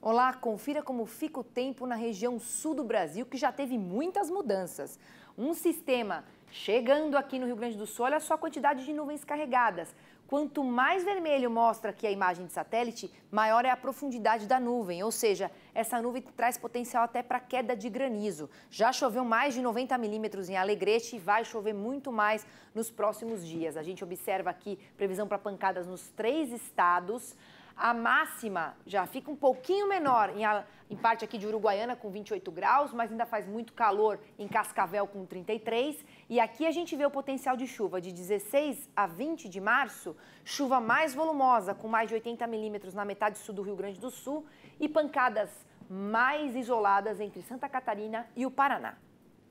Olá, confira como fica o tempo na região sul do Brasil, que já teve muitas mudanças. Um sistema chegando aqui no Rio Grande do Sul, olha só a quantidade de nuvens carregadas. Quanto mais vermelho mostra aqui a imagem de satélite, maior é a profundidade da nuvem, ou seja, essa nuvem traz potencial até para queda de granizo. Já choveu mais de 90 milímetros em Alegrete e vai chover muito mais nos próximos dias. A gente observa aqui previsão para pancadas nos três estados a máxima já fica um pouquinho menor em, a, em, parte aqui de Uruguaiana com 28 graus, mas ainda faz muito calor em Cascavel com 33. E aqui a gente vê o potencial de chuva de 16 a 20 de março, chuva mais volumosa, com mais de 80 milímetros na metade sul do Rio Grande do Sul e pancadas mais isoladas entre Santa Catarina e o Paraná.